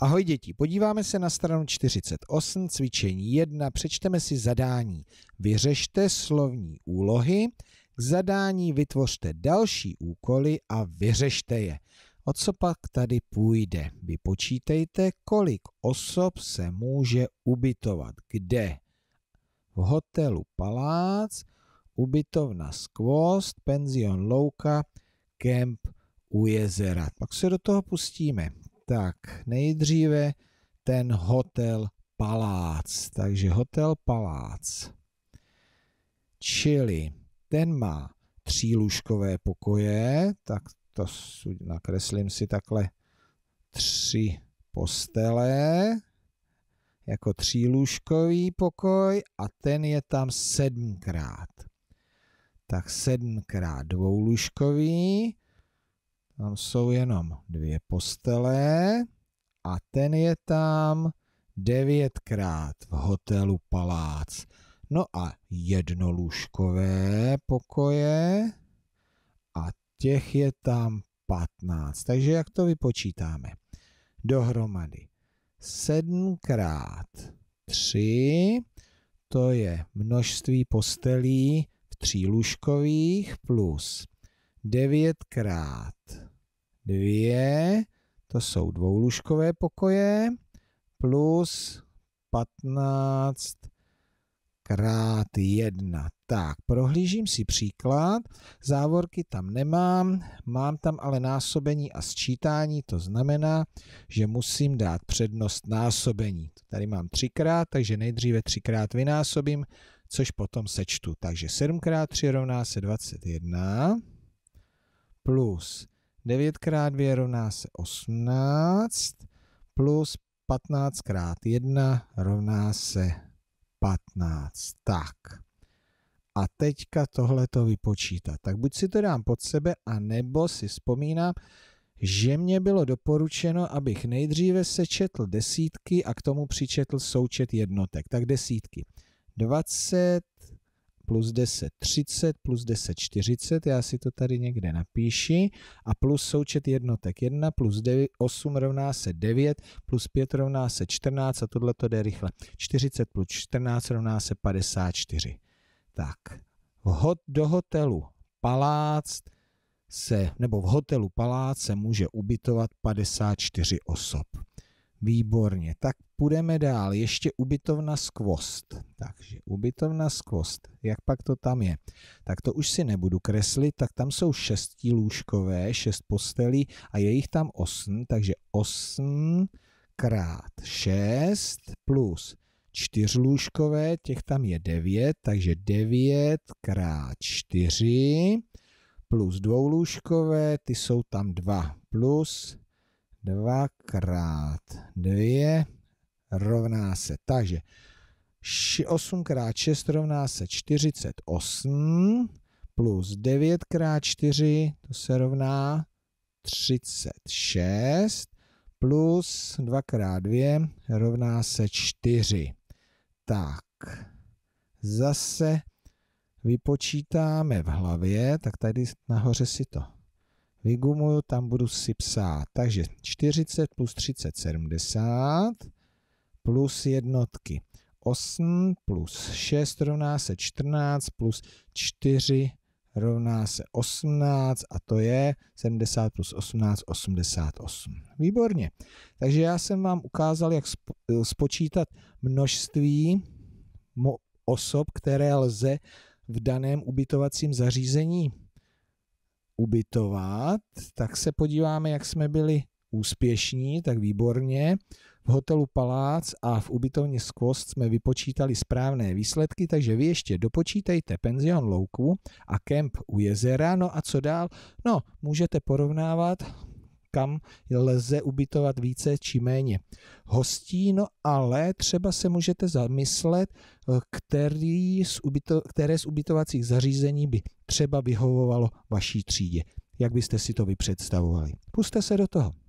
Ahoj děti, podíváme se na stranu 48, cvičení 1, přečteme si zadání. Vyřešte slovní úlohy, k zadání vytvořte další úkoly a vyřešte je. O co pak tady půjde? Vypočítejte, kolik osob se může ubytovat. Kde? V hotelu Palác, ubytovna Skvost, penzion Louka, kemp u jezera. Pak se do toho pustíme. Tak nejdříve ten hotel Palác. Takže hotel Palác. Čili ten má třílužkové pokoje, tak to nakreslím si takhle tři postele, jako třílužkový pokoj a ten je tam sedmkrát. Tak sedmkrát dvoulužkový, tam jsou jenom dvě postele a ten je tam devětkrát v hotelu Palác. No a jednolůžkové pokoje a těch je tam 15. Takže jak to vypočítáme? Dohromady 7 krát 3, to je množství postelí v třílůžkových plus 9 krát Dvě, to jsou dvoulužkové pokoje, plus 15 krát 1. Tak, prohlížím si příklad, závorky tam nemám, mám tam ale násobení a sčítání, to znamená, že musím dát přednost násobení. Tady mám třikrát, takže nejdříve třikrát vynásobím, což potom sečtu. Takže 7 x 3 rovná se 21 plus 9 krát 2 rovná se 18 plus 15 krát 1 rovná se 15. Tak. A teďka tohle to vypočítat. Tak buď si to dám pod sebe, a nebo si vzpomínám, že mě bylo doporučeno, abych nejdříve sečetl desítky a k tomu přičetl součet jednotek. Tak desítky. 20 plus 10 30, plus 10 40, já si to tady někde napíši, a plus součet jednotek 1, plus 9, 8 rovná se 9, plus 5 rovná se 14 a tohle to jde rychle. 40 plus 14 rovná se 54. Tak, vhod do hotelu Palác se, nebo v hotelu Palác se může ubytovat 54 osob. Výborně, tak půjdeme dál. Ještě ubytovna skvost. Takže ubytovna skvost. Jak pak to tam je? Tak to už si nebudu kreslit, tak tam jsou šestí lůžkové, šest postelí a je jich tam osm, takže osm krát šest plus lůžkové, těch tam je devět, takže devět krát čtyři plus lůžkové, ty jsou tam dva, plus 2 krát 2 rovná se. Takže 8 krát 6 rovná se 48 plus 9 krát 4 to se rovná 36 plus 2 krát 2 rovná se 4. Tak, zase vypočítáme v hlavě, tak tady nahoře si to vygumuju, tam budu si psát. Takže 40 plus 30, 70 plus jednotky. 8 plus 6 rovná se 14 plus 4 rovná se 18 a to je 70 plus 18, 88. Výborně. Takže já jsem vám ukázal, jak spočítat množství osob, které lze v daném ubytovacím zařízení ubytovat, tak se podíváme, jak jsme byli úspěšní, tak výborně. V hotelu Palác a v ubytovně Skvost jsme vypočítali správné výsledky, takže vy ještě dopočítejte penzion Louku a kemp u jezera. No a co dál? No, můžete porovnávat, kam lze ubytovat více či méně hostí, no ale třeba se můžete zamyslet, který z ubyto, které z ubytovacích zařízení by třeba vyhovovalo vaší třídě. Jak byste si to vypředstavovali? Puste se do toho.